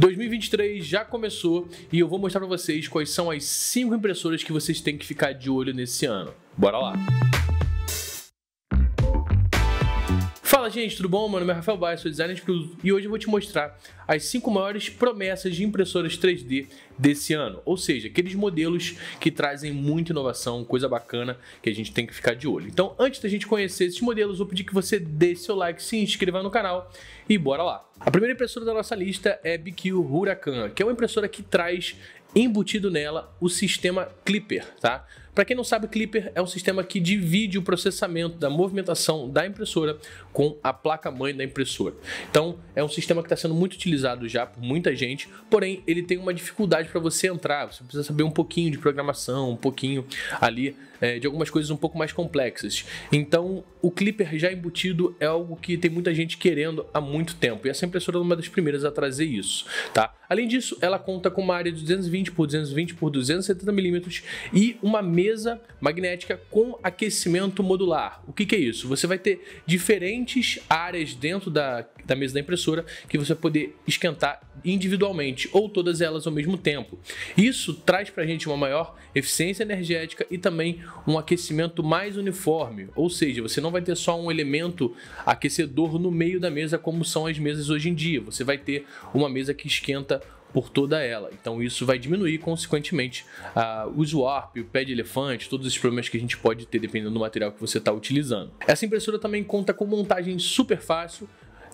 2023 já começou e eu vou mostrar para vocês quais são as 5 impressoras que vocês têm que ficar de olho nesse ano. Bora lá! Música gente, tudo bom? Meu nome é Rafael Baez, sou designer de produto e hoje eu vou te mostrar as 5 maiores promessas de impressoras 3D desse ano. Ou seja, aqueles modelos que trazem muita inovação, coisa bacana que a gente tem que ficar de olho. Então, antes da gente conhecer esses modelos, vou pedir que você dê seu like, se inscreva no canal e bora lá. A primeira impressora da nossa lista é BQ Huracan, que é uma impressora que traz embutido nela o sistema Clipper, tá? Para quem não sabe, Clipper é um sistema que divide o processamento da movimentação da impressora com a placa-mãe da impressora. Então, é um sistema que está sendo muito utilizado já por muita gente, porém, ele tem uma dificuldade para você entrar. Você precisa saber um pouquinho de programação, um pouquinho ali é, de algumas coisas um pouco mais complexas. Então, o Clipper já embutido é algo que tem muita gente querendo há muito tempo, e essa impressora é uma das primeiras a trazer isso, tá? Além disso, ela conta com uma área de 220 por 220 por 270 milímetros e uma mesa mesa magnética com aquecimento modular. O que, que é isso? Você vai ter diferentes áreas dentro da, da mesa da impressora que você vai poder esquentar individualmente ou todas elas ao mesmo tempo. Isso traz para a gente uma maior eficiência energética e também um aquecimento mais uniforme, ou seja, você não vai ter só um elemento aquecedor no meio da mesa como são as mesas hoje em dia. Você vai ter uma mesa que esquenta por toda ela. Então isso vai diminuir, consequentemente, uh, os warp, o pé de elefante, todos esses problemas que a gente pode ter dependendo do material que você está utilizando. Essa impressora também conta com montagem super fácil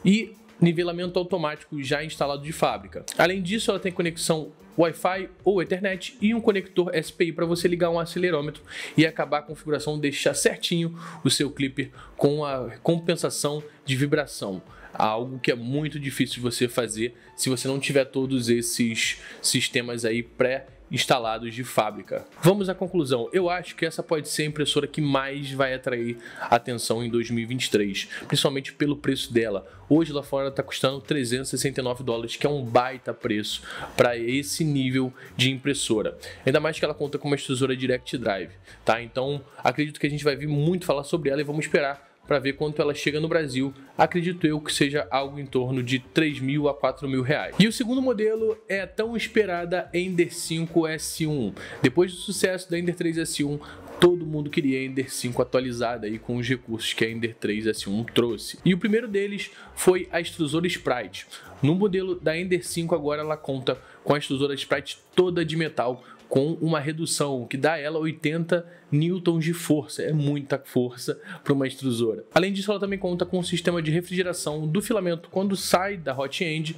e nivelamento automático já instalado de fábrica. Além disso, ela tem conexão Wi-Fi ou Ethernet e um conector SPI para você ligar um acelerômetro e acabar a configuração, deixar certinho o seu clipper com a compensação de vibração algo que é muito difícil de você fazer se você não tiver todos esses sistemas aí pré instalados de fábrica. Vamos à conclusão. Eu acho que essa pode ser a impressora que mais vai atrair atenção em 2023, principalmente pelo preço dela. Hoje lá fora está custando 369 dólares, que é um baita preço para esse nível de impressora. Ainda mais que ela conta com uma extrusora Direct Drive, tá? Então acredito que a gente vai vir muito falar sobre ela e vamos esperar para ver quanto ela chega no Brasil. Acredito eu que seja algo em torno de 3 mil a 4 mil reais. E o segundo modelo é a tão esperada Ender 5S1. Depois do sucesso da Ender 3S1, todo mundo queria a Ender 5 atualizada e com os recursos que a Ender 3S1 trouxe. E o primeiro deles foi a extrusora Sprite. No modelo da Ender 5 agora ela conta com a extrusora Sprite toda de metal com uma redução que dá a ela 80 newtons de força. É muita força para uma extrusora. Além disso, ela também conta com um sistema de refrigeração do filamento quando sai da hot end,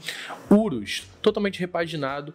URUS, totalmente repaginado,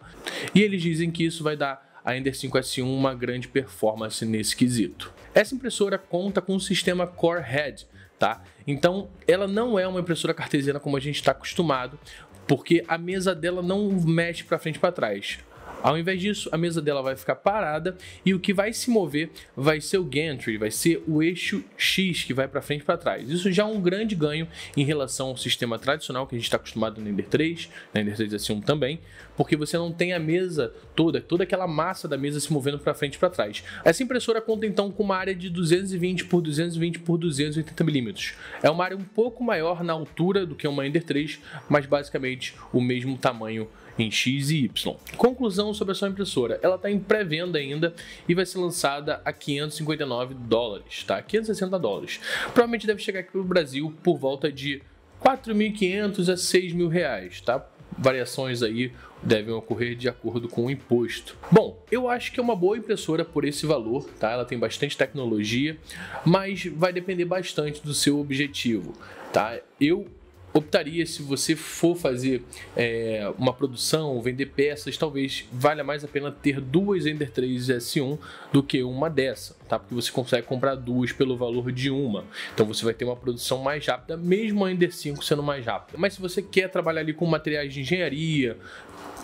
e eles dizem que isso vai dar a Ender 5S1 uma grande performance nesse quesito. Essa impressora conta com o sistema Core Head, tá? Então, ela não é uma impressora cartesiana como a gente está acostumado, porque a mesa dela não mexe para frente e para trás. Ao invés disso, a mesa dela vai ficar parada e o que vai se mover vai ser o gantry, vai ser o eixo X que vai para frente e para trás. Isso já é um grande ganho em relação ao sistema tradicional que a gente está acostumado no Ender 3, na Ender 3 S1 também, porque você não tem a mesa toda, toda aquela massa da mesa se movendo para frente e para trás. Essa impressora conta então com uma área de 220 por 220 por 280 milímetros. É uma área um pouco maior na altura do que uma Ender 3, mas basicamente o mesmo tamanho em X e Y. Conclusão sobre a sua impressora. Ela está em pré-venda ainda e vai ser lançada a 559 dólares, tá? 560 dólares. Provavelmente deve chegar aqui para o Brasil por volta de 4.500 a 6.000 reais, tá? Variações aí devem ocorrer de acordo com o imposto. Bom, eu acho que é uma boa impressora por esse valor, tá? Ela tem bastante tecnologia, mas vai depender bastante do seu objetivo, tá? Eu optaria, se você for fazer é, uma produção, vender peças, talvez valha mais a pena ter duas Ender 3 S1 do que uma dessa, tá? Porque você consegue comprar duas pelo valor de uma. Então você vai ter uma produção mais rápida, mesmo a Ender 5 sendo mais rápida. Mas se você quer trabalhar ali com materiais de engenharia,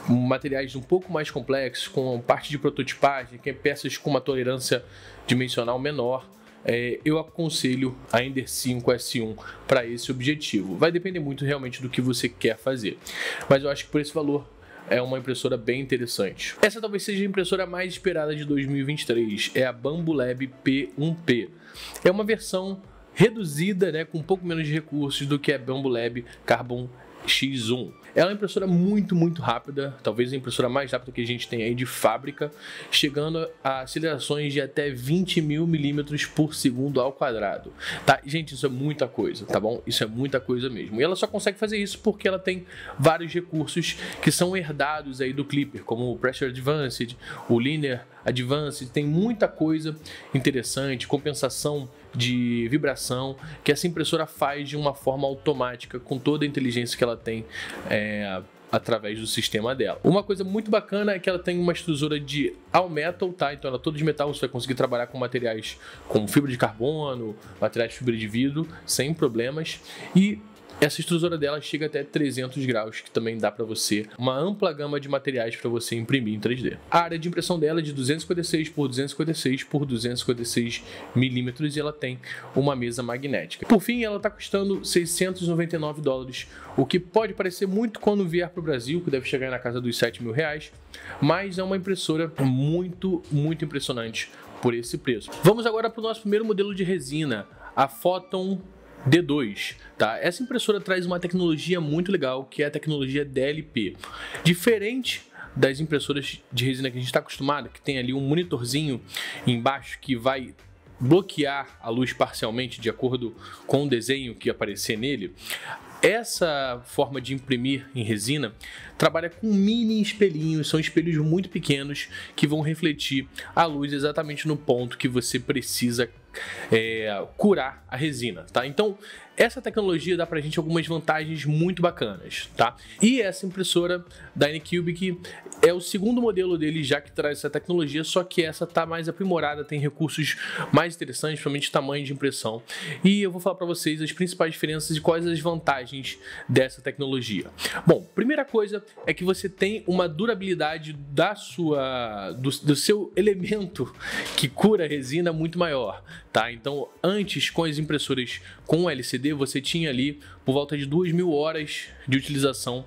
materiais um pouco mais complexos, com parte de prototipagem, que é peças com uma tolerância dimensional menor, é, eu aconselho a Ender 5 S1 para esse objetivo. Vai depender muito realmente do que você quer fazer, mas eu acho que por esse valor é uma impressora bem interessante. Essa talvez seja a impressora mais esperada de 2023, é a Bamboo Lab P1P. É uma versão reduzida, né, com um pouco menos de recursos do que a Bamboo Lab Carbon X1. Ela é uma impressora muito, muito rápida, talvez a impressora mais rápida que a gente tem aí de fábrica, chegando a acelerações de até 20 mil milímetros por segundo ao quadrado. Tá? Gente, isso é muita coisa, tá bom? Isso é muita coisa mesmo. E ela só consegue fazer isso porque ela tem vários recursos que são herdados aí do Clipper, como o Pressure Advanced, o Linear Advanced, tem muita coisa interessante, compensação de vibração que essa impressora faz de uma forma automática, com toda a inteligência que ela tem. É, através do sistema dela. Uma coisa muito bacana é que ela tem uma extrusora de all metal, tá? Então ela é toda de metal, você vai conseguir trabalhar com materiais com fibra de carbono, materiais de fibra de vidro, sem problemas. E essa extrusora dela chega até 300 graus, que também dá para você uma ampla gama de materiais para você imprimir em 3D. A área de impressão dela é de 256 por 256 por 256 milímetros e ela tem uma mesa magnética. Por fim, ela está custando 699 dólares, o que pode parecer muito quando vier para o Brasil, que deve chegar na casa dos 7 mil reais, mas é uma impressora muito, muito impressionante por esse preço. Vamos agora para o nosso primeiro modelo de resina, a Photon D2, tá? Essa impressora traz uma tecnologia muito legal, que é a tecnologia DLP. Diferente das impressoras de resina que a gente está acostumado, que tem ali um monitorzinho embaixo que vai bloquear a luz parcialmente de acordo com o desenho que aparecer nele. Essa forma de imprimir em resina trabalha com mini espelhinhos, são espelhos muito pequenos que vão refletir a luz exatamente no ponto que você precisa é, curar a resina, tá? Então, essa tecnologia dá pra gente algumas vantagens muito bacanas, tá? E essa impressora da Cubic é o segundo modelo dele já que traz essa tecnologia, só que essa tá mais aprimorada, tem recursos mais interessantes, principalmente tamanho de impressão. E eu vou falar para vocês as principais diferenças e quais as vantagens dessa tecnologia. Bom, primeira coisa é que você tem uma durabilidade da sua do, do seu elemento que cura a resina muito maior, tá? Então, antes com as impressoras com LCD você tinha ali por volta de 2 mil horas de utilização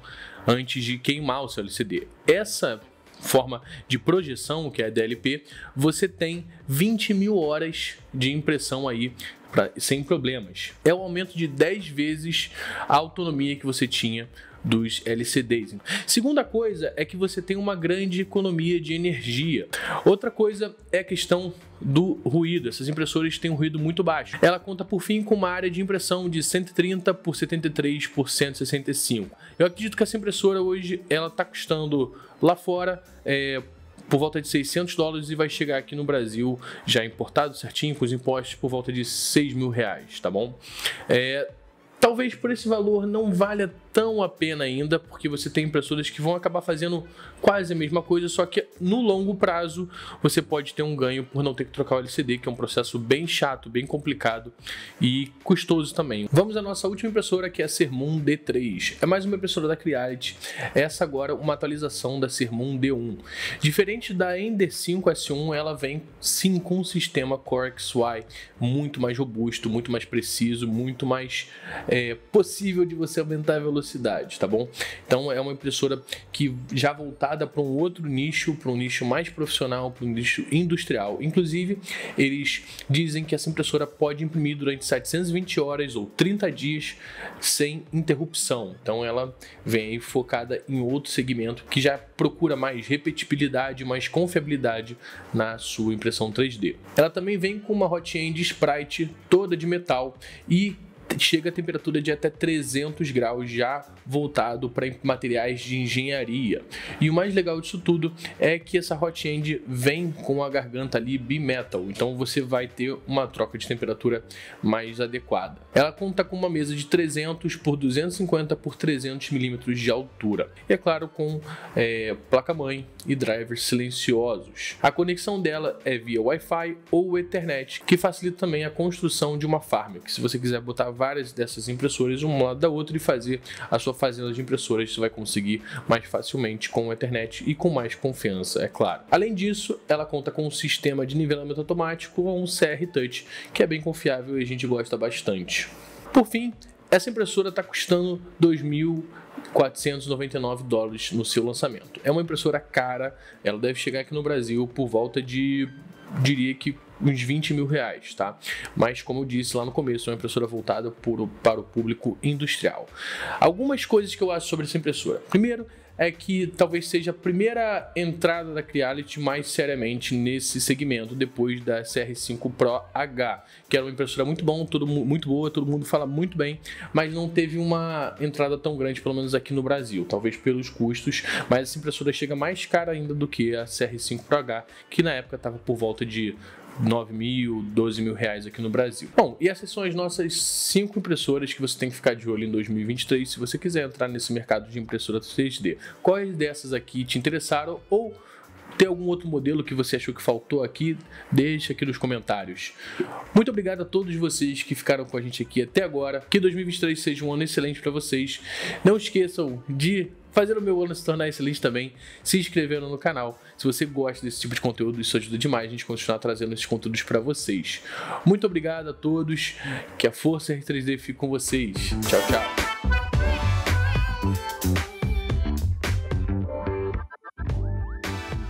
antes de queimar o seu LCD. Essa forma de projeção, que é a DLP, você tem 20 mil horas de impressão aí pra, sem problemas. É o um aumento de 10 vezes a autonomia que você tinha dos LCDs. Segunda coisa é que você tem uma grande economia de energia. Outra coisa é a questão do ruído. Essas impressoras têm um ruído muito baixo. Ela conta por fim com uma área de impressão de 130 por 73 por 165. Eu acredito que essa impressora hoje ela está custando lá fora é, por volta de 600 dólares e vai chegar aqui no Brasil já importado certinho com os impostos por volta de 6 mil reais, tá bom? É, Talvez por esse valor não valha tão a pena ainda, porque você tem impressoras que vão acabar fazendo quase a mesma coisa, só que no longo prazo você pode ter um ganho por não ter que trocar o LCD, que é um processo bem chato, bem complicado e custoso também. Vamos à nossa última impressora, que é a Sermon D3. É mais uma impressora da Creality, é essa agora uma atualização da Sermon D1. Diferente da nd 5 S1, ela vem sim com um sistema Core XY muito mais robusto, muito mais preciso, muito mais é, possível de você aumentar a velocidade, tá bom? Então é uma impressora que já voltada para um outro nicho, para um nicho mais profissional, para um nicho industrial. Inclusive, eles dizem que essa impressora pode imprimir durante 720 horas ou 30 dias sem interrupção. Então ela vem focada em outro segmento que já procura mais repetibilidade, mais confiabilidade na sua impressão 3D. Ela também vem com uma hotend sprite toda de metal e chega a temperatura de até 300 graus já voltado para materiais de engenharia. E o mais legal disso tudo é que essa hot end vem com a garganta ali bimetal, então você vai ter uma troca de temperatura mais adequada. Ela conta com uma mesa de 300 por 250 por 300 milímetros de altura. E é claro, com é, placa-mãe e drivers silenciosos. A conexão dela é via Wi-Fi ou Ethernet, que facilita também a construção de uma farm, que se você quiser botar várias dessas impressoras um lado da outra e fazer a sua fazenda de impressoras. Você vai conseguir mais facilmente com a internet e com mais confiança, é claro. Além disso, ela conta com um sistema de nivelamento automático ou um CR Touch, que é bem confiável e a gente gosta bastante. Por fim, essa impressora está custando 2.499 dólares no seu lançamento. É uma impressora cara, ela deve chegar aqui no Brasil por volta de, diria que uns 20 mil reais, tá? Mas como eu disse lá no começo, é uma impressora voltada por, para o público industrial. Algumas coisas que eu acho sobre essa impressora. Primeiro, é que talvez seja a primeira entrada da Creality mais seriamente nesse segmento, depois da CR5 Pro H, que era uma impressora muito bom, tudo muito boa, todo mundo fala muito bem, mas não teve uma entrada tão grande, pelo menos aqui no Brasil, talvez pelos custos, mas essa impressora chega mais cara ainda do que a CR5 Pro H, que na época estava por volta de 9 mil, 12 mil reais aqui no Brasil. Bom, e essas são as nossas cinco impressoras que você tem que ficar de olho em 2023 se você quiser entrar nesse mercado de impressora 3D. Quais dessas aqui te interessaram ou tem algum outro modelo que você achou que faltou aqui? Deixa aqui nos comentários. Muito obrigado a todos vocês que ficaram com a gente aqui até agora. Que 2023 seja um ano excelente para vocês. Não esqueçam de fazer o meu ano se tornar excelente também, se inscrevendo no canal. Se você gosta desse tipo de conteúdo, isso ajuda demais a gente continuar trazendo esses conteúdos para vocês. Muito obrigado a todos. Que a força R3D fique com vocês. Tchau, tchau.